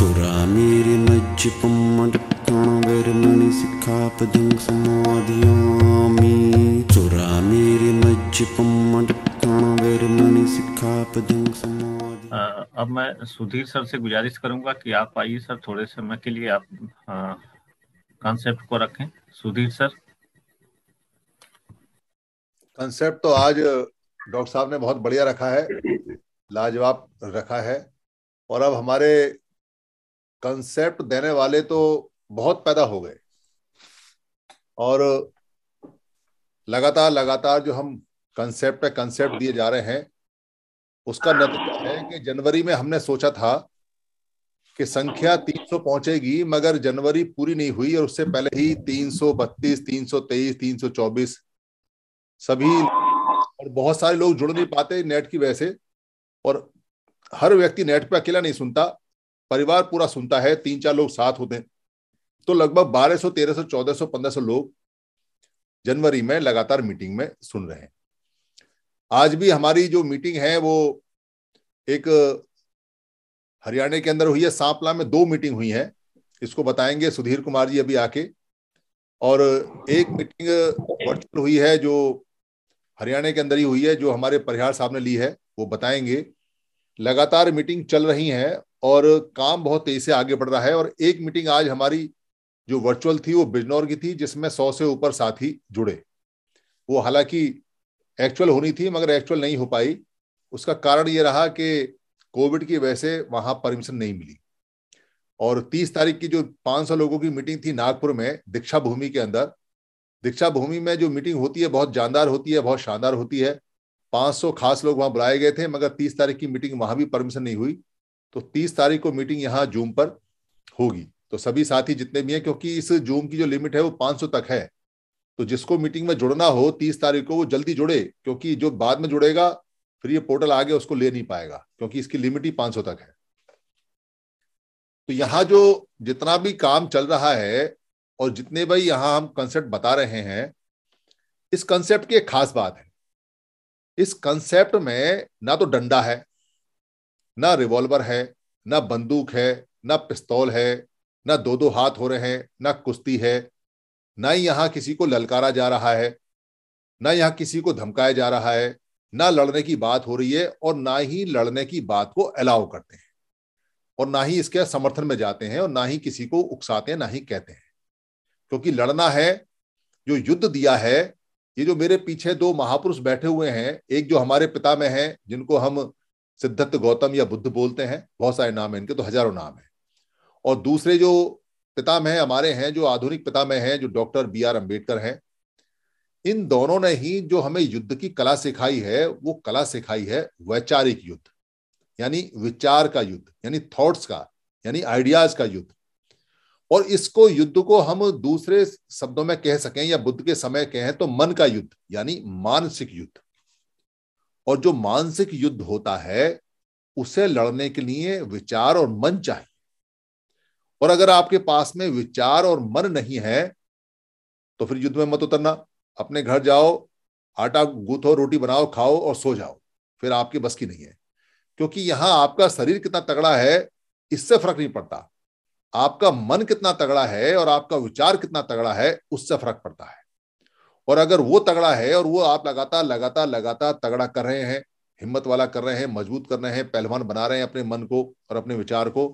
चोरा मेरे मज्ज पम्मण मणि सिखा पदंग समाधियामी चोरा मेरे मज्ज पम्मण मणि सिखा पदंग समाधि अब मैं सुधीर सर से गुजारिश करूंगा कि आप आइए सर थोड़े समय के लिए आप कॉन्सेप्ट को रखें सुधीर सर कंसेप्ट तो आज डॉक्टर साहब ने बहुत बढ़िया रखा है लाजवाब रखा है और अब हमारे कंसेप्ट देने वाले तो बहुत पैदा हो गए और लगातार लगातार जो हम कंसेप्ट कंसेप्ट दिए जा रहे हैं उसका नतीजा है कि जनवरी में हमने सोचा था कि संख्या 300 पहुंचेगी मगर जनवरी पूरी नहीं हुई और उससे पहले ही 332, 323, 324 सभी और बहुत सारे लोग जुड़ नहीं पाते नेट की वजह से और हर व्यक्ति नेट पर अकेला नहीं सुनता परिवार पूरा सुनता है तीन चार लोग साथ होते हैं तो लगभग 1200, 1300, 1400, 1500 लोग जनवरी में लगातार मीटिंग में सुन रहे हैं आज भी हमारी जो मीटिंग है वो एक हरियाणा के अंदर हुई है सांपला में दो मीटिंग हुई है इसको बताएंगे सुधीर कुमार जी अभी आके और एक मीटिंग वर्चुअल हुई है जो हरियाणा के अंदर ही हुई है जो हमारे परिहार साहब ने ली है वो बताएंगे लगातार मीटिंग चल रही है और काम बहुत तेजी से आगे बढ़ रहा है और एक मीटिंग आज हमारी जो वर्चुअल थी वो बिजनौर की थी जिसमें सौ से ऊपर साथी जुड़े वो हालांकि एक्चुअल होनी थी मगर एक्चुअल नहीं हो पाई उसका कारण ये रहा कि कोविड की वजह से वहाँ परमिशन नहीं मिली और 30 तारीख की जो 500 लोगों की मीटिंग थी नागपुर में दीक्षा भूमि के अंदर दीक्षा भूमि में जो मीटिंग होती है बहुत जानदार होती है बहुत शानदार होती है 500 खास लोग वहाँ बुलाए गए थे मगर 30 तारीख की मीटिंग वहाँ भी परमिशन नहीं हुई तो तीस तारीख को मीटिंग यहाँ जूम पर होगी तो सभी साथी जितने भी हैं क्योंकि इस जूम की जो लिमिट है वो पांच तक है तो जिसको मीटिंग में जुड़ना हो तीस तारीख को वो जल्दी जुड़े क्योंकि जो बाद में जुड़ेगा फिर ये पोर्टल आगे उसको ले नहीं पाएगा क्योंकि इसकी लिमिट ही पांच तक है तो यहाँ जो जितना भी काम चल रहा है और जितने भी यहां हम कंसेप्ट बता रहे हैं इस कंसेप्ट की एक खास बात है इस कंसेप्ट में ना तो डंडा है ना रिवॉल्वर है ना बंदूक है ना पिस्तौल है ना दो दो हाथ हो रहे हैं ना कुश्ती है ना ही यहाँ किसी को ललकारा जा रहा है ना यहाँ किसी को धमकाया जा रहा है ना लड़ने की बात हो रही है और ना ही लड़ने की बात को अलाउ करते हैं और ना ही इसके समर्थन में जाते हैं और ना ही किसी को उकसाते हैं ना ही कहते हैं क्योंकि लड़ना है जो युद्ध दिया है ये जो मेरे पीछे दो महापुरुष बैठे हुए हैं एक जो हमारे पिता में है जिनको हम सिद्धत गौतम या बुद्ध बोलते हैं बहुत सारे नाम हैं इनके तो हजारों नाम हैं और दूसरे जो पितामह हमारे हैं जो आधुनिक पितामह हैं जो डॉक्टर बी आर अम्बेडकर हैं इन दोनों ने ही जो हमें युद्ध की कला सिखाई है वो कला सिखाई है वैचारिक युद्ध यानी विचार का युद्ध यानी थॉट्स का यानी आइडियाज का युद्ध और इसको युद्ध को हम दूसरे शब्दों में कह सकें या बुद्ध के समय कहें तो मन का युद्ध यानी मानसिक युद्ध और जो मानसिक युद्ध होता है उसे लड़ने के लिए विचार और मन चाहिए और अगर आपके पास में विचार और मन नहीं है तो फिर युद्ध में मत उतरना अपने घर जाओ आटा गूथो रोटी बनाओ खाओ और सो जाओ फिर आपके बस की नहीं है क्योंकि यहां आपका शरीर कितना तगड़ा है इससे फर्क नहीं पड़ता आपका मन कितना तगड़ा है और आपका विचार कितना तगड़ा है उससे फर्क पड़ता है और अगर वो तगड़ा है और वो आप लगातार लगातार लगातार तगड़ा कर रहे हैं हिम्मत वाला कर रहे हैं मजबूत कर रहे हैं पहलवान बना रहे हैं अपने मन को और अपने विचार को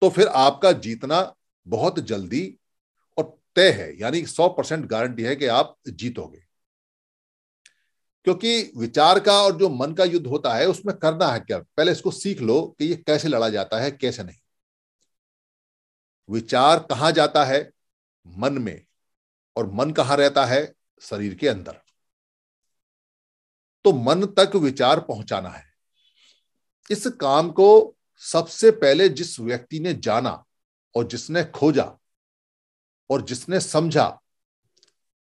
तो फिर आपका जीतना बहुत जल्दी और तय है यानी सौ परसेंट गारंटी है कि आप जीतोगे क्योंकि विचार का और जो मन का युद्ध होता है उसमें करना है क्या पहले इसको सीख लो कि ये कैसे लड़ा जाता है कैसे नहीं विचार कहां जाता है मन में और मन कहा रहता है शरीर के अंदर तो मन तक विचार पहुंचाना है इस काम को सबसे पहले जिस व्यक्ति ने जाना और जिसने खोजा और जिसने समझा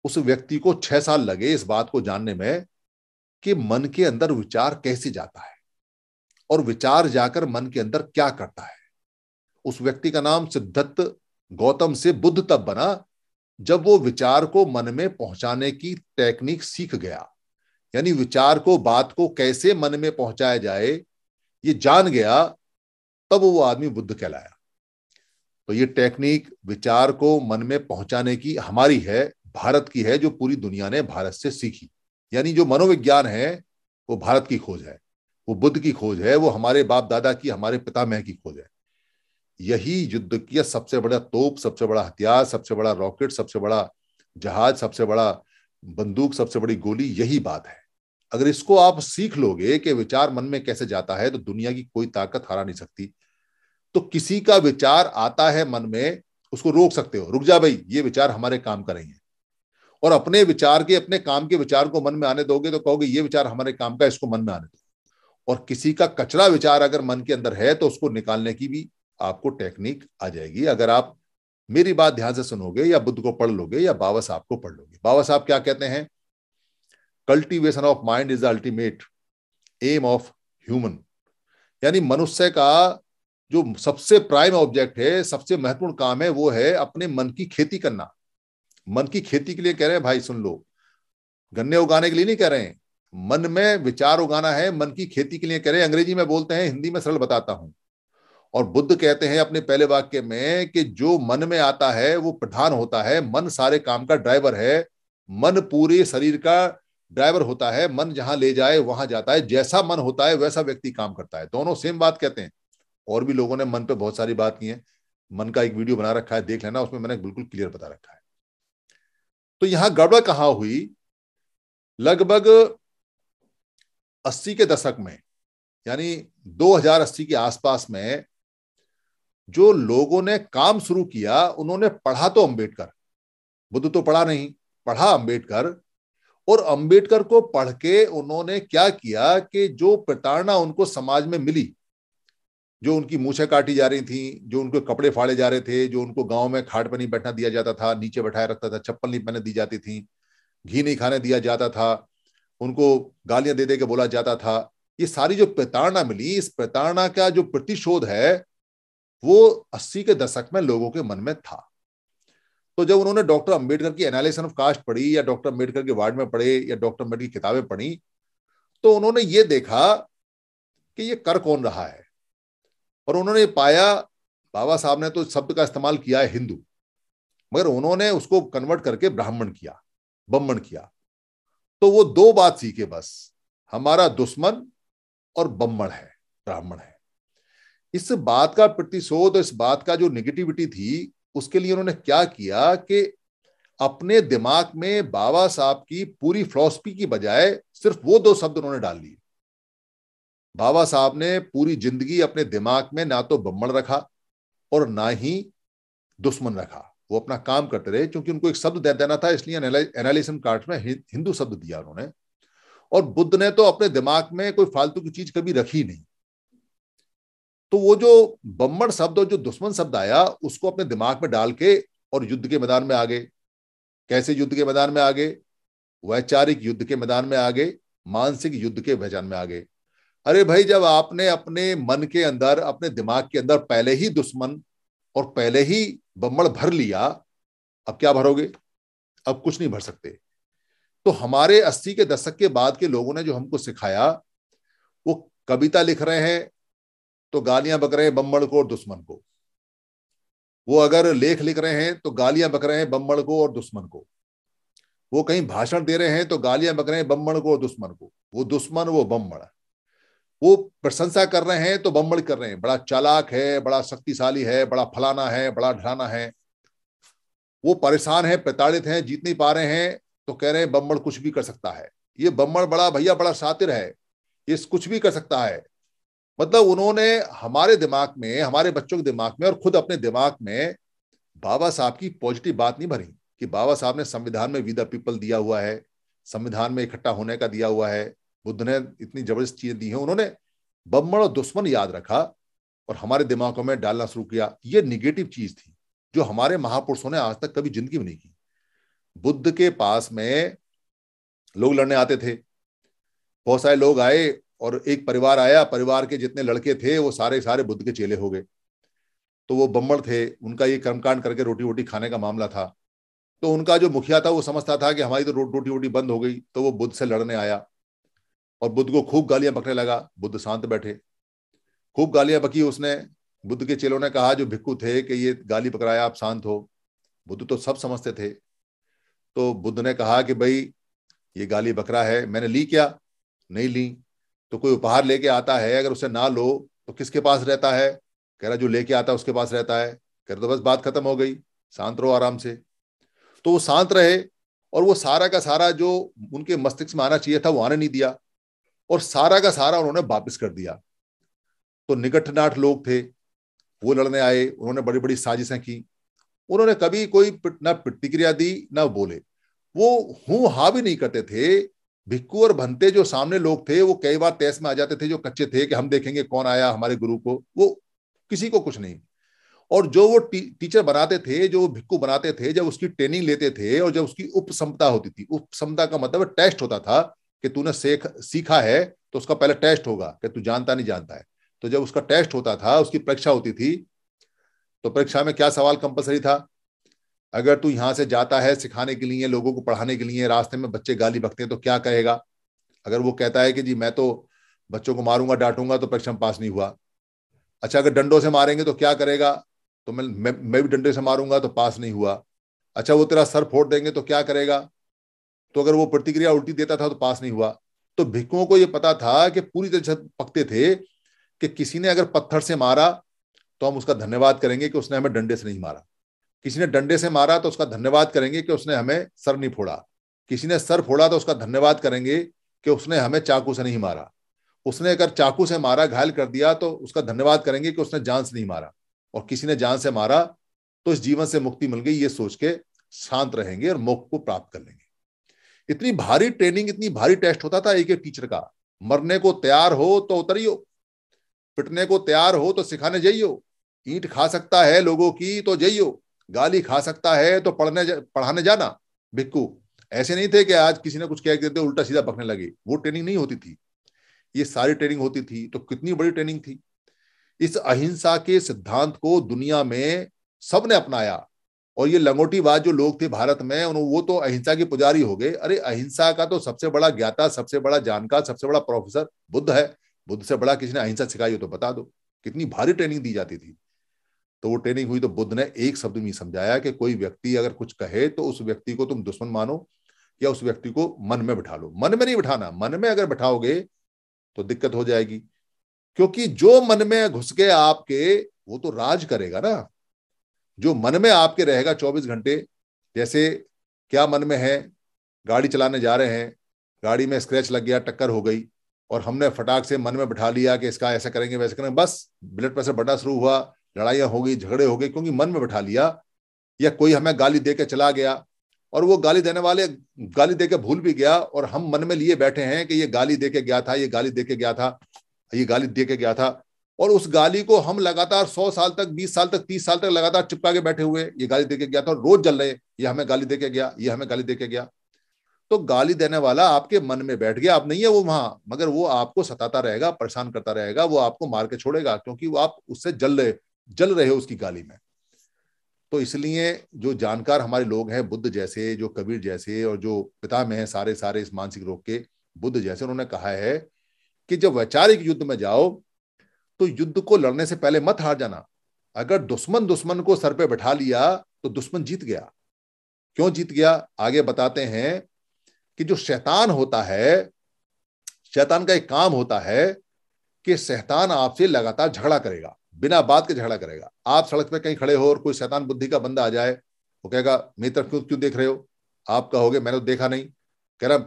उस व्यक्ति को छह साल लगे इस बात को जानने में कि मन के अंदर विचार कैसे जाता है और विचार जाकर मन के अंदर क्या करता है उस व्यक्ति का नाम सिद्धत गौतम से बुद्ध तब बना जब वो विचार को मन में पहुंचाने की टेक्निक सीख गया यानी विचार को बात को कैसे मन में पहुंचाया जाए ये जान गया तब वो आदमी बुद्ध कहलाया तो ये टेक्निक विचार को मन में पहुंचाने की हमारी है भारत की है जो पूरी दुनिया ने भारत से सीखी यानी जो मनोविज्ञान है वो भारत की खोज है वो बुद्ध की खोज है वो हमारे बाप दादा की हमारे पिता मह की खोज है यही युद्ध की सबसे बड़ा तोप सबसे बड़ा हथियार सबसे बड़ा रॉकेट सबसे बड़ा जहाज सबसे बड़ा बंदूक सबसे बड़ी गोली यही बात है अगर इसको आप सीख लोगे कि विचार मन में कैसे जाता है तो दुनिया की कोई ताकत हरा नहीं सकती तो किसी का विचार आता है मन में उसको रोक सकते हो रुक जा भाई ये विचार हमारे काम का नहीं है और अपने विचार के अपने काम के विचार को मन में आने दोगे तो कहोगे ये विचार हमारे काम का इसको मन में आने दो और किसी का कचरा विचार अगर मन के अंदर है तो उसको निकालने की भी आपको टेक्निक आ जाएगी अगर आप मेरी बात ध्यान से सुनोगे या बुद्ध को पढ़ लोगे या बाबा साहब को पढ़ लोगे बाबा साहब क्या कहते हैं cultivation of mind is the ultimate aim of human यानी मनुष्य का जो सबसे प्राइम ऑब्जेक्ट है सबसे महत्वपूर्ण काम है वो है अपने मन की खेती करना मन की खेती के लिए कह रहे हैं भाई सुन लो गन्ने उगाने के लिए नहीं कह रहे हैं मन में विचार उगाना है मन की खेती के लिए कह रहे हैं अंग्रेजी में बोलते हैं हिंदी में सरल बताता हूं और बुद्ध कहते हैं अपने पहले वाक्य में कि जो मन में आता है वो प्रधान होता है मन सारे काम का ड्राइवर है मन पूरे शरीर का ड्राइवर होता है मन जहां ले जाए वहां जाता है जैसा मन होता है वैसा व्यक्ति काम करता है दोनों सेम बात कहते हैं और भी लोगों ने मन पे बहुत सारी बात की है मन का एक वीडियो बना रखा है देख लेना उसमें मैंने बिल्कुल क्लियर बता रखा है तो यहां गड़बड़ कहां हुई लगभग अस्सी के दशक में यानी दो के आसपास में जो लोगों ने काम शुरू किया उन्होंने पढ़ा तो अंबेडकर बुद्ध तो पढ़ा नहीं पढ़ा अंबेडकर और अंबेडकर को पढ़ के उन्होंने क्या किया कि जो प्रताड़ना उनको समाज में मिली जो उनकी मूछे काटी जा रही थी जो उनके कपड़े फाड़े जा रहे थे जो उनको गांव में खाट पर नहीं बैठना दिया जाता था नीचे बैठाया रखता था चप्पल नहीं पहने दी जाती थी घी नहीं खाने दिया जाता था उनको गालियां दे दे के बोला जाता था ये सारी जो प्रताड़ना मिली इस प्रताड़ना का जो प्रतिशोध है वो अस्सी के दशक में लोगों के मन में था तो जब उन्होंने डॉक्टर अंबेडकर की एनालिसन ऑफ कास्ट पढ़ी या डॉक्टर अंबेडकर के वार्ड में पढ़े या डॉक्टर अंबेडकर की किताबें पढ़ी तो उन्होंने ये देखा कि ये कर कौन रहा है और उन्होंने पाया बाबा साहब ने तो शब्द का इस्तेमाल किया है हिंदू मगर उन्होंने उसको कन्वर्ट करके ब्राह्मण किया ब्राह्मण किया तो वो दो बात सीखे बस हमारा दुश्मन और बम्मण है ब्राह्मण है इस बात का प्रतिशोध इस बात का जो निगेटिविटी थी उसके लिए उन्होंने क्या किया कि अपने दिमाग में बाबा साहब की पूरी फिलोसफी की बजाय सिर्फ वो दो शब्द उन्होंने डाल लिए बाबा साहब ने पूरी जिंदगी अपने दिमाग में ना तो बम्बड़ रखा और ना ही दुश्मन रखा वो अपना काम करते रहे क्योंकि उनको एक शब्द दे देना था इसलिए एनालिसन कार्ड में हिंदू शब्द दिया उन्होंने और बुद्ध ने तो अपने दिमाग में कोई फालतू की चीज कभी रखी नहीं तो वो जो बम्बड़ शब्द और जो दुश्मन शब्द आया उसको अपने दिमाग में डाल के और युद्ध के मैदान में आ गए कैसे युद्ध के मैदान में आ गए वैचारिक युद्ध के मैदान में आ गए मानसिक युद्ध के मैदान में आ गए अरे भाई जब आपने अपने मन के अंदर अपने दिमाग के अंदर पहले ही दुश्मन और पहले ही बम्बड़ भर लिया अब क्या भरोगे अब कुछ नहीं भर सकते तो हमारे अस्सी के दशक के बाद के लोगों ने जो हमको सिखाया वो कविता लिख रहे हैं तो गालियां बक रहे हैं बम्बड़ को और दुश्मन को वो अगर लेख लिख रहे हैं तो गालियां बक रहे हैं बम्बड़ को और दुश्मन को वो कहीं भाषण दे रहे हैं तो गालियां बक रहे हैं बम्बड़ को और दुश्मन को वो दुश्मन वो बम्बड़ वो प्रशंसा कर रहे हैं तो बम्बड़ कर रहे हैं बड़ा चालाक है बड़ा शक्तिशाली है बड़ा फलाना है बड़ा ढलाना है वो परेशान है प्रताड़ित है जीत नहीं पा रहे हैं तो कह रहे हैं बम्बड़ कुछ भी कर सकता है ये बम्बड़ बड़ा भैया बड़ा शातिर है ये कुछ भी कर सकता है मतलब उन्होंने हमारे दिमाग में हमारे बच्चों के दिमाग में और खुद अपने दिमाग में बाबा साहब की पॉजिटिव बात नहीं भरी कि बाबा साहब ने संविधान में विदा पीपल दिया हुआ है संविधान में इकट्ठा होने का दिया हुआ है बुद्ध ने इतनी जबरदस्त चीजें दी हैं उन्होंने बम्बड़ और दुश्मन याद रखा और हमारे दिमागों में डालना शुरू किया ये निगेटिव चीज थी जो हमारे महापुरुषों ने आज तक कभी जिंदगी में नहीं की बुद्ध के पास में लोग लड़ने आते थे बहुत सारे लोग आए और एक परिवार आया परिवार के जितने लड़के थे वो सारे सारे बुद्ध के चेले हो गए तो वो बम्बड़ थे उनका ये कर्मकांड करके रोटी वोटी खाने का मामला था तो उनका जो मुखिया था वो समझता था कि हमारी तो रो, रोटी वोटी बंद हो गई तो वो बुद्ध से लड़ने आया और बुद्ध को खूब गालियां पकड़ने लगा बुद्ध शांत बैठे खूब गालियां बकी उसने बुद्ध के चेलों ने कहा जो भिक्कू थे कि ये गाली पकड़ाया आप शांत हो बुद्ध तो सब समझते थे तो बुद्ध ने कहा कि भाई ये गाली बकरा है मैंने ली क्या नहीं ली तो कोई उपहार लेके आता है अगर उसे ना लो तो किसके पास रहता है कह रहा जो लेके आता है उसके पास रहता है कह रहा तो बस बात खत्म हो गई शांत रहो आराम से तो वो शांत रहे और वो सारा का सारा जो उनके मस्तिष्क में आना चाहिए था वो आने नहीं दिया और सारा का सारा उन्होंने वापस कर दिया तो निकटनाट लोग थे वो लड़ने आए उन्होंने बड़ी बड़ी साजिशें की उन्होंने कभी कोई ना प्रतिक्रिया दी ना बोले वो हूं हा भी नहीं करते थे भिक्कू और भंते जो सामने लोग थे वो कई बार तेस में आ जाते थे जो कच्चे थे कि हम देखेंगे कौन आया हमारे गुरु को वो किसी को कुछ नहीं और जो वो टी, टीचर बनाते थे जो भिक्कू बनाते थे जब उसकी ट्रेनिंग लेते थे और जब उसकी उपसमता होती थी उपसमता का मतलब टेस्ट होता था कि तूने सेख सीखा है तो उसका पहले टेस्ट होगा कि तू जानता नहीं जानता है तो जब उसका टेस्ट होता था उसकी परीक्षा होती थी तो परीक्षा में क्या सवाल कंपलसरी था अगर तू यहां से जाता है सिखाने के लिए लोगों को पढ़ाने के लिए रास्ते में बच्चे गाली बकते हैं तो क्या कहेगा अगर वो कहता है कि जी मैं तो बच्चों को मारूंगा डांटूंगा तो परीक्षा में पास नहीं हुआ अच्छा अगर डंडों से मारेंगे तो क्या करेगा तो मैं मैं, मैं भी डंडे से मारूंगा तो पास नहीं हुआ अच्छा वो तेरा सर फोड़ देंगे तो क्या करेगा तो अगर वो प्रतिक्रिया उल्टी देता था तो पास नहीं हुआ तो भिक्कुओं को ये पता था कि पूरी तरह पकते थे कि किसी ने अगर पत्थर से मारा तो हम उसका धन्यवाद करेंगे कि उसने हमें डंडे से नहीं मारा किसी ने डंडे से मारा तो उसका धन्यवाद करेंगे कि उसने हमें सर नहीं फोड़ा किसी ने सर फोड़ा तो उसका धन्यवाद करेंगे कि उसने हमें चाकू से नहीं मारा उसने अगर चाकू से मारा घायल कर दिया तो उसका धन्यवाद करेंगे कि उसने जान से नहीं मारा और किसी ने जान से मारा तो इस जीवन से मुक्ति मिल गई ये सोच के शांत रहेंगे और मोक्ष को प्राप्त कर लेंगे इतनी भारी ट्रेनिंग इतनी भारी टेस्ट होता था एक एक टीचर का मरने को तैयार हो तो उतरियो पिटने को तैयार हो तो सिखाने जाइयो ईट खा सकता है लोगों की तो जाइयो गाली खा सकता है तो पढ़ने जा, पढ़ाने जाना भिक्कू ऐसे नहीं थे कि आज किसी ने कुछ कह देते तो उल्टा सीधा पकने लगे वो ट्रेनिंग नहीं होती थी ये सारी ट्रेनिंग होती थी तो कितनी बड़ी ट्रेनिंग थी इस अहिंसा के सिद्धांत को दुनिया में सबने अपनाया और ये लंगोटीवाद जो लोग थे भारत में वो तो अहिंसा के पुजारी हो गए अरे अहिंसा का तो सबसे बड़ा ज्ञाता सबसे बड़ा जानकार सबसे बड़ा प्रोफेसर बुद्ध है बुद्ध से बड़ा किसी ने अहिंसा सिखाई हो तो बता दो कितनी भारी ट्रेनिंग दी जाती थी तो वो ट्रेनिंग हुई तो बुद्ध ने एक शब्द में समझाया कि कोई व्यक्ति अगर कुछ कहे तो उस व्यक्ति को तुम दुश्मन मानो या उस व्यक्ति को मन में बिठा लो मन में नहीं बिठाना मन में अगर बिठाओगे तो दिक्कत हो जाएगी क्योंकि जो मन में घुस के आपके वो तो राज करेगा ना जो मन में आपके रहेगा 24 घंटे जैसे क्या मन में है गाड़ी चलाने जा रहे हैं गाड़ी में स्क्रैच लग गया टक्कर हो गई और हमने फटाक से मन में बिठा लिया कि इसका ऐसा करेंगे वैसे करेंगे बस ब्लड प्रेशर बढ़ना शुरू हुआ लड़ाइयाँ हो गई झगड़े हो गए क्योंकि मन में बैठा लिया या कोई हमें गाली दे के चला गया और वो गाली देने वाले गाली दे के भूल भी गया और हम मन में लिए बैठे हैं कि ये गाली दे के गया था ये गाली दे के गया था ये गाली दे के गया था और उस गाली को हम लगातार सौ साल तक बीस साल तक तीस साल तक लगातार चिपका के बैठे हुए ये गाली दे के गया था और रोज जल रहे ये हमें गाली दे के गया ये हमें गाली दे के गया तो गाली देने वाला आपके मन में बैठ गया आप नहीं है वो वहां मगर वो आपको सताता रहेगा परेशान करता रहेगा वो आपको मार के छोड़ेगा क्योंकि वो आप उससे जल रहे जल रहे हो उसकी गाली में तो इसलिए जो जानकार हमारे लोग हैं बुद्ध जैसे जो कबीर जैसे और जो पिता में हैं सारे सारे इस मानसिक रोग के बुद्ध जैसे उन्होंने कहा है कि जब वैचारिक युद्ध में जाओ तो युद्ध को लड़ने से पहले मत हार जाना अगर दुश्मन दुश्मन को सर पे बैठा लिया तो दुश्मन जीत गया क्यों जीत गया आगे बताते हैं कि जो शैतान होता है शैतान का एक काम होता है कि शैतान आपसे लगातार झगड़ा करेगा बिना बात के झगड़ा करेगा आप सड़क पे कहीं खड़े हो और कोई शैतान बुद्धि का बंदा आ जाए वो कहेगा मेरी तरफ क्यों क्यों देख रहे हो आप कहोगे मैंने तो देखा नहीं कह रहा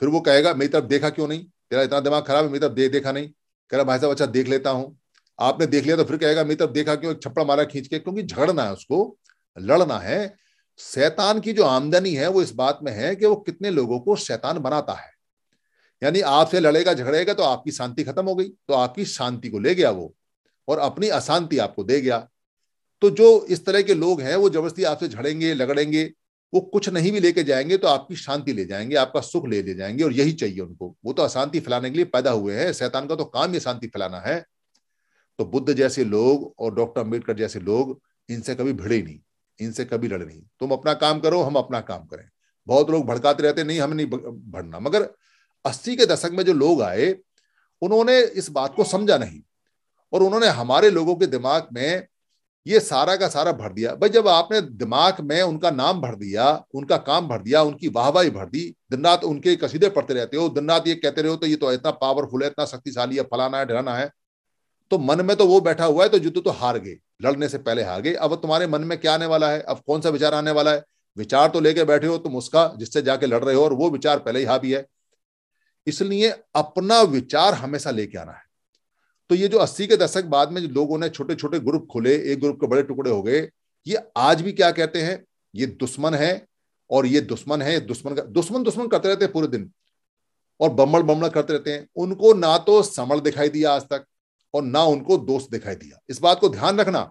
फिर वो कहेगा मेरी तरफ देखा क्यों नहीं तेरा इतना दिमाग खराब है मेरी तरफ दे, देखा नहीं कह रहा भाई साहब अच्छा देख लेता हूँ आपने देख लिया तो फिर कहेगा मेरी तरफ देखा क्यों एक छप्पड़ मारा खींच के क्योंकि झगड़ना है उसको लड़ना है शैतान की जो आमदनी है वो इस बात में है कि वो कितने लोगों को शैतान बनाता है यानी आपसे लड़ेगा झगड़ेगा तो आपकी शांति खत्म हो गई तो आपकी शांति को ले गया वो और अपनी अशांति आपको दे गया तो जो इस तरह के लोग हैं वो जबरदस्ती आपसे झड़ेंगे लगड़ेंगे वो कुछ नहीं भी लेके जाएंगे तो आपकी शांति ले जाएंगे आपका सुख ले ले जाएंगे और यही चाहिए उनको वो तो अशांति फैलाने के लिए पैदा हुए हैं शैतान का तो काम ही शांति फैलाना है तो बुद्ध जैसे लोग और डॉक्टर अम्बेडकर जैसे लोग इनसे कभी भिड़े नहीं इनसे कभी लड़ नहीं तुम अपना काम करो हम अपना काम करें बहुत लोग भड़काते रहते नहीं हमें नहीं भड़ना मगर अस्सी के दशक में जो लोग आए उन्होंने इस बात को समझा नहीं और उन्होंने हमारे लोगों के दिमाग में ये सारा का सारा भर दिया भाई जब आपने दिमाग में उनका नाम भर दिया उनका काम भर दिया उनकी वाहवाही भर दी दिन रात उनके कसीदे पढ़ते रहते हो दिन रात ये कहते रहे हो तो ये तो इतना पावरफुल है इतना शक्तिशाली है फलाना है ढलाना है तो मन में तो वो बैठा हुआ है तो युद्ध तो हार गए लड़ने से पहले हार गए अब तुम्हारे मन में क्या आने वाला है अब कौन सा विचार आने वाला है विचार तो लेके बैठे हो तुम उसका जिससे जाके लड़ रहे हो और वो विचार पहले ही हावी है इसलिए अपना विचार हमेशा लेके आना है तो ये जो अस्सी के दशक बाद में जो लोगों ने छोटे छोटे ग्रुप खोले एक ग्रुप के बड़े टुकड़े हो गए ये आज भी क्या कहते हैं ये दुश्मन है और ये दुश्मन है दुश्मन का दुश्मन दुश्मन करते रहते हैं पूरे दिन और बमड़ बमड़ करते रहते हैं उनको ना तो समण दिखाई दिया आज तक और ना उनको दोस्त दिखाई दिया इस बात को ध्यान रखना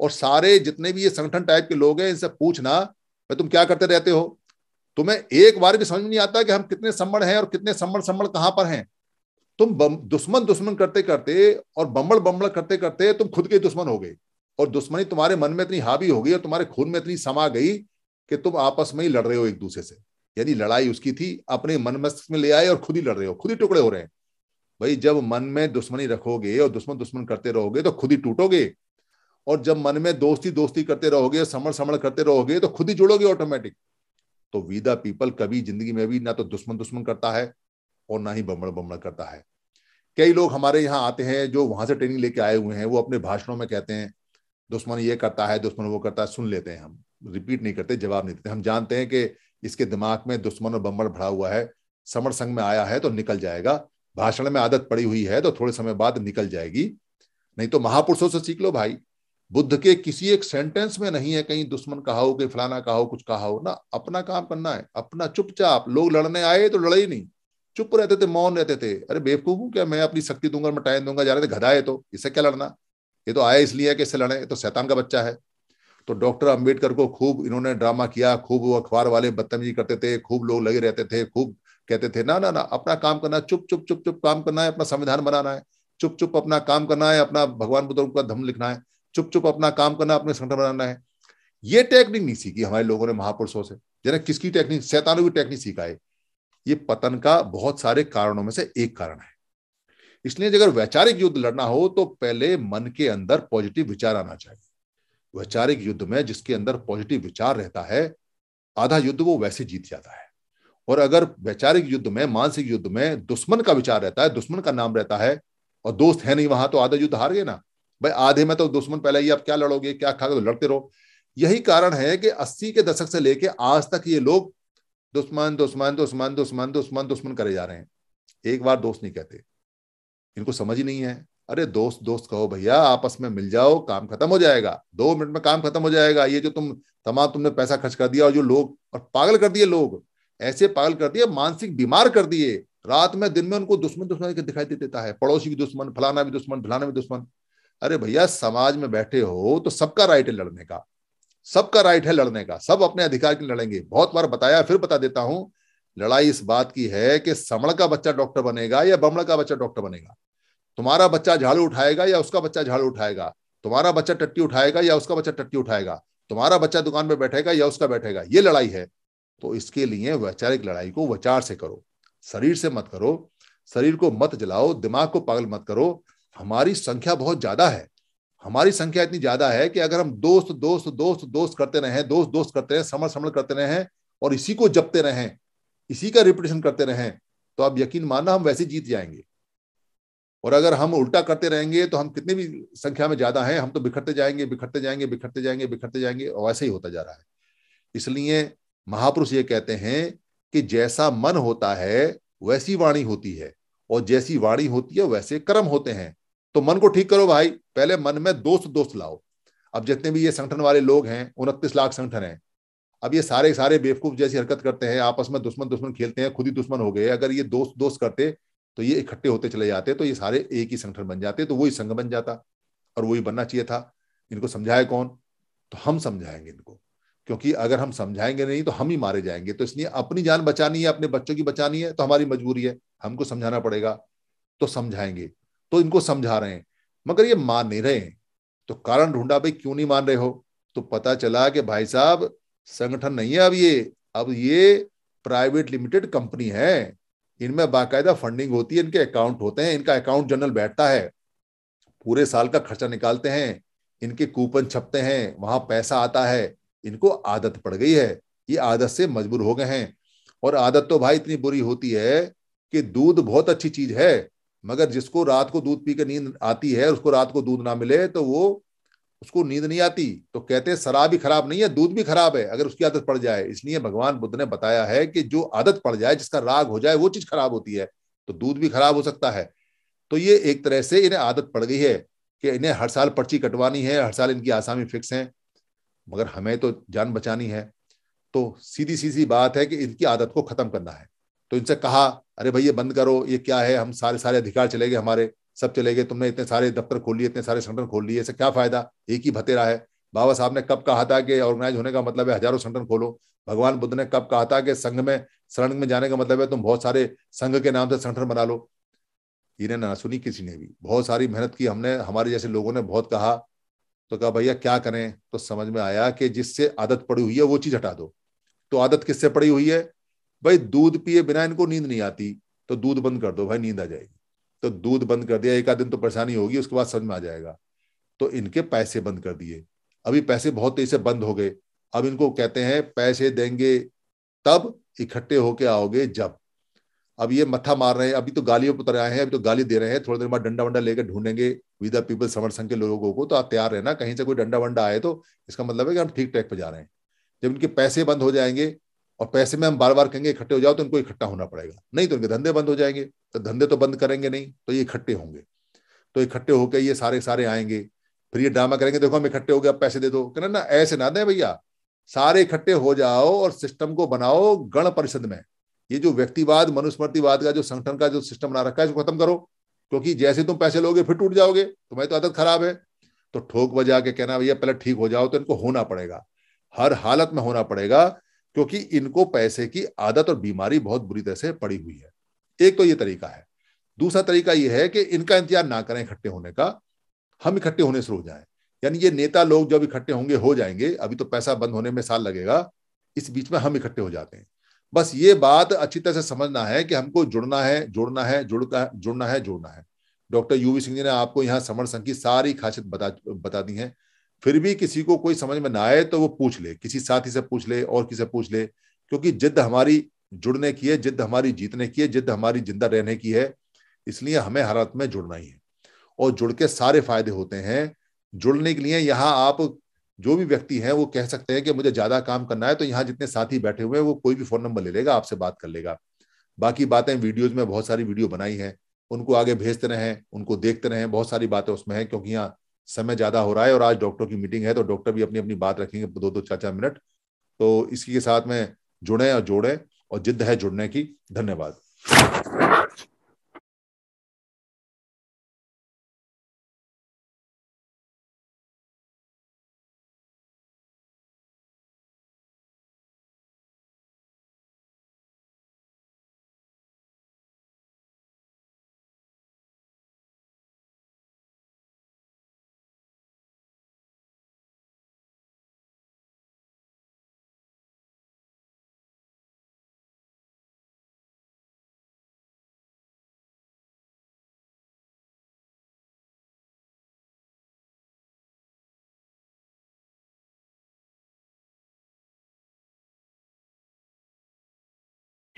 और सारे जितने भी ये संगठन टाइप के लोग हैं इनसे पूछना भाई तुम क्या करते रहते हो तुम्हें एक बार भी समझ नहीं आता कि हम कितने सम्मण हैं और कितने सम्मण सम्मण कहां पर हैं तुम दुश्मन दुश्मन करते करते और बम्बड़ बम्बड़ करते करते तुम खुद के दुश्मन हो गए और दुश्मनी तुम्हारे मन में इतनी हावी हो गई और तुम्हारे खून में इतनी समा गई कि तुम आपस में ही लड़ रहे हो एक दूसरे से यानी लड़ाई उसकी थी अपने मन मस्तिष्क में ले आए और खुद ही लड़ रहे हो खुद ही टुकड़े हो रहे हैं भाई जब मन में दुश्मनी रखोगे और दुश्मन दुश्मन करते रहोगे तो खुद ही टूटोगे और जब मन में दोस्ती दोस्ती करते रहोगे और समण समण करते रहोगे तो खुद ही जुड़ोगे ऑटोमेटिक तो वी द पीपल कभी जिंदगी में भी ना तो दुश्मन दुश्मन करता है और ना ही बमड़ बमड़ करता है कई लोग हमारे यहाँ आते हैं जो वहां से ट्रेनिंग लेके आए हुए हैं वो अपने भाषणों में कहते हैं दुश्मन ये करता है दुश्मन वो करता है सुन लेते हैं हम रिपीट नहीं करते जवाब नहीं देते हम जानते हैं कि इसके दिमाग में दुश्मन और बम्बड़ भरा हुआ है समर संघ में आया है तो निकल जाएगा भाषण में आदत पड़ी हुई है तो थोड़े समय बाद निकल जाएगी नहीं तो महापुरुषों से सीख लो भाई बुद्ध के किसी एक सेंटेंस में नहीं है कहीं दुश्मन कहा हो कहीं फलाना कहा हो कुछ कहा हो ना अपना काम करना है अपना चुपचाप लोग लड़ने आए तो लड़े ही नहीं चुप रहते थे मौन रहते थे अरे बेवकूफ क्या मैं अपनी शक्ति दूंगा मैं टाइम दूंगा जा रहे थे गधाए तो इसे क्या लड़ना ये तो आया इसलिए है कि इससे लड़े तो शैतान का बच्चा है तो डॉक्टर अंबेडकर को खूब इन्होंने ड्रामा किया खूब वो अखबार वाले बदतमीजी करते थे खूब लोग लगे रहते थे खूब कहते थे ना ना ना अपना काम करना चुप चुप चुप चुप काम करना है अपना संविधान बनाना है चुप चुप अपना काम करना है अपना भगवान बुद्ध का धम लिखना है चुप चुप अपना काम करना अपने संगठन बनाना है ये टेक्निक नहीं सीखी हमारे लोगों ने महापुरुषों से जैसे किसकी टेक्निक शैतानों की टेक्निक सीखा है ये पतन का बहुत सारे कारणों में से एक कारण है इसलिए अगर वैचारिक युद्ध लड़ना हो तो पहले मन के अंदर पॉजिटिव विचार आना चाहिए वैचारिक युद्ध में जिसके अंदर पॉजिटिव विचार रहता है आधा युद्ध वो वैसे जीत जाता है और अगर वैचारिक युद्ध में मानसिक युद्ध में दुश्मन का विचार रहता है दुश्मन का नाम रहता है और दोस्त है नहीं वहां तो आधा युद्ध हार गए ना भाई आधे में तो दुश्मन पहले ही आप क्या लड़ोगे क्या खाओगे तो लड़ते रहो यही कारण है कि अस्सी के दशक से लेके आज तक ये लोग दुश्मन दुश्मन दुश्मन दुश्मन दुश्मन दुश्मन करे जा रहे हैं एक बार दोस्त नहीं कहते इनको समझ ही नहीं है अरे दोस्त दोस्त कहो भैया आपस में मिल जाओ काम खत्म हो जाएगा दो मिनट में काम खत्म हो जाएगा ये जो तुम तमाम तुमने पैसा खर्च कर दिया और जो लोग और पागल कर दिए लोग ऐसे पागल कर दिए मानसिक बीमार कर दिए रात में दिन में उनको दुश्मन दुश्मन दिखाई दे देता है पड़ोसी भी दुश्मन फलाना भी दुश्मन फलाना भी दुश्मन अरे भैया समाज में बैठे हो तो सबका राइट है लड़ने का सबका राइट है लड़ने का सब अपने अधिकार के लड़ेंगे बहुत बार बताया फिर बता देता हूं लड़ाई इस बात की है कि समड़ का बच्चा डॉक्टर बनेगा या बमड़ का बच्चा डॉक्टर बनेगा तुम्हारा बच्चा झाड़ू उठाएगा या उसका बच्चा झाड़ू उठाएगा तुम्हारा बच्चा टट्टी उठाएगा या उसका बच्चा टट्टी उठाएगा तुम्हारा बच्चा दुकान पर बैठेगा या उसका बैठेगा ये लड़ाई है तो इसके लिए वैचारिक लड़ाई को विचार से करो शरीर से मत करो शरीर को मत जलाओ दिमाग को पागल मत करो हमारी संख्या बहुत ज्यादा है हमारी संख्या इतनी ज्यादा है कि अगर हम दोस्त दोस्त दोस्त दोस्त करते रहें दोस्त दोस्त करते रहे समर समर करते रहें और इसी को जपते रहें इसी का रिपीटेशन करते रहें तो आप यकीन मानना हम वैसे जीत जाएंगे और अगर हम उल्टा करते रहेंगे तो हम कितने भी संख्या में ज्यादा हैं हम तो बिखरते जाएंगे बिखरते जाएंगे बिखरते जाएंगे बिखरते जाएंगे और वैसे ही होता जा रहा है इसलिए महापुरुष ये कहते हैं कि जैसा मन होता है वैसी वाणी होती है और जैसी वाणी होती है वैसे कर्म होते हैं तो मन को ठीक करो भाई पहले मन में दोस्त दोस्त लाओ अब जितने भी ये संगठन वाले लोग हैं उनतीस लाख संगठन हैं अब ये सारे सारे बेवकूफ जैसी हरकत करते हैं आपस में दुश्मन दुश्मन खेलते हैं खुद ही दुश्मन हो गए अगर ये दोस्त दोस्त करते तो ये इकट्ठे होते चले जाते तो ये सारे एक ही संगठन बन जाते तो वही संघ बन जाता और वही बनना चाहिए था इनको समझाए कौन तो हम समझाएंगे इनको क्योंकि अगर हम समझाएंगे नहीं तो हम ही मारे जाएंगे तो इसलिए अपनी जान बचानी है अपने बच्चों की बचानी है तो हमारी मजबूरी है हमको समझाना पड़ेगा तो समझाएंगे तो इनको समझा रहे हैं मगर ये मान नहीं रहे तो कारण ढूंढा भाई क्यों नहीं मान रहे हो तो पता चला कि भाई साहब संगठन नहीं है अब ये अब ये प्राइवेट लिमिटेड कंपनी है इनमें बाकायदा फंडिंग होती है इनके अकाउंट होते हैं इनका अकाउंट जनरल बैठता है पूरे साल का खर्चा निकालते हैं इनके कूपन छपते हैं वहां पैसा आता है इनको आदत पड़ गई है ये आदत से मजबूर हो गए हैं और आदत तो भाई इतनी बुरी होती है कि दूध बहुत अच्छी चीज है मगर जिसको रात को दूध पी के नींद आती है उसको रात को दूध ना मिले तो वो उसको नींद नहीं आती तो कहते हैं शराब भी खराब नहीं है दूध भी खराब है अगर उसकी आदत पड़ जाए इसलिए भगवान बुद्ध ने बताया है कि जो आदत पड़ जाए जिसका राग हो जाए वो चीज खराब होती है तो दूध भी खराब हो सकता है तो ये एक तरह से इन्हें आदत पड़ गई है कि इन्हें हर साल पर्ची कटवानी है हर साल इनकी आसामी फिक्स है मगर हमें तो जान बचानी है तो सीधी सीधी बात है कि इनकी आदत को खत्म करना है तो इनसे कहा अरे भाई ये बंद करो ये क्या है हम सारे सारे अधिकार चले गए हमारे सब चले गए तुमने इतने सारे दफ्तर खोल लिए इतने सारे संगठन खोल लिए इससे क्या फायदा एक ही भतेरा है बाबा साहब ने कब कहा था कि ऑर्गेनाइज होने का मतलब है हजारों संगठन खोलो भगवान बुद्ध ने कब कहा था कि संघ में शरण में जाने का मतलब है तुम बहुत सारे संघ के नाम से संगठन बना लो इन्हें ना सुनी किसी ने भी बहुत सारी मेहनत की हमने हमारे जैसे लोगों ने बहुत कहा तो कहा भैया क्या करें तो समझ में आया कि जिससे आदत पड़ी हुई है वो चीज हटा दो तो आदत किससे पड़ी हुई है भाई दूध पिए बिना इनको नींद नहीं आती तो दूध बंद कर दो भाई नींद आ जाएगी तो दूध बंद कर दिया एक आध दिन तो परेशानी होगी उसके बाद समझ में आ जाएगा तो इनके पैसे बंद कर दिए अभी पैसे बहुत तेजी से बंद हो गए अब इनको कहते हैं पैसे देंगे तब इकट्ठे होके आओगे जब अब ये मत्था मार रहे हैं अभी तो गालियों पर आए हैं अभी तो गाली दे रहे हैं थोड़ी देर बाद डंडा वंडा लेकर ढूंढेंगे विद पीपल समर संघ के लोगों को तो आप तैयार रहना कहीं से कोई डंडा वंडा आए तो इसका मतलब है कि हम ठीक ट्रैक पर जा रहे हैं जब इनके पैसे बंद हो जाएंगे और पैसे में हम बार बार कहेंगे इकट्ठे हो जाओ तो इनको इकट्ठा होना पड़ेगा नहीं तो इनके धंधे बंद हो जाएंगे तो धंधे तो बंद करेंगे नहीं तो ये इकट्ठे होंगे तो इकट्ठे होकर ये सारे सारे आएंगे फिर ये ड्रामा करेंगे देखो हम इकट्ठे हो गए पैसे दे दो कहना ना ऐसे ना दें भैया सारे इकट्ठे हो जाओ और सिस्टम को बनाओ गण परिषद में ये जो व्यक्तिवाद मनुस्मृतिवाद का जो संगठन का जो सिस्टम बना रखा है इसको खत्म करो क्योंकि जैसे तुम पैसे लोगे फिर टूट जाओगे तुम्हारी तो आदत खराब है तो ठोक बजा के कहना भैया पहले ठीक हो जाओ तो इनको होना पड़ेगा हर हालत में होना पड़ेगा क्योंकि इनको पैसे की आदत और बीमारी बहुत बुरी तरह से पड़ी हुई है एक तो ये तरीका है दूसरा तरीका यह है कि इनका इंतजार ना करें इकट्ठे होने का हम इकट्ठे होने शुरू हो जाए यानी ये नेता लोग जब इकट्ठे होंगे हो जाएंगे अभी तो पैसा बंद होने में साल लगेगा इस बीच में हम इकट्ठे हो जाते हैं बस ये बात अच्छी तरह से समझना है कि हमको जुड़ना है जुड़ना है जुड़का जुड़ना है जोड़ना है डॉक्टर यूवी सिंह जी ने आपको यहाँ समर संघ की सारी खासियत बता बता दी है फिर भी किसी को कोई समझ में ना आए तो वो पूछ ले किसी साथी से पूछ ले और किसी से पूछ ले क्योंकि जिद हमारी जुड़ने की है जिद हमारी जीतने की है जिद हमारी जिंदा रहने की है इसलिए हमें हर हालत में जुड़ना ही है और जुड़ के सारे फायदे होते हैं जुड़ने के लिए यहाँ आप जो भी व्यक्ति है वो कह सकते हैं कि मुझे ज्यादा काम करना है तो यहाँ जितने साथी बैठे हुए हैं वो कोई भी फोन नंबर ले लेगा आपसे बात कर लेगा बाकी बातें वीडियोज में बहुत सारी वीडियो बनाई है उनको आगे भेजते रहें उनको देखते रहें बहुत सारी बातें उसमें हैं क्योंकि यहाँ समय ज्यादा हो रहा है और आज डॉक्टर की मीटिंग है तो डॉक्टर भी अपनी अपनी बात रखेंगे दो दो चार चार मिनट तो इसी के साथ में जुड़े और जोड़े और जिद्द है जुड़ने की धन्यवाद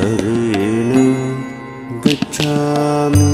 वेणु गच्छामि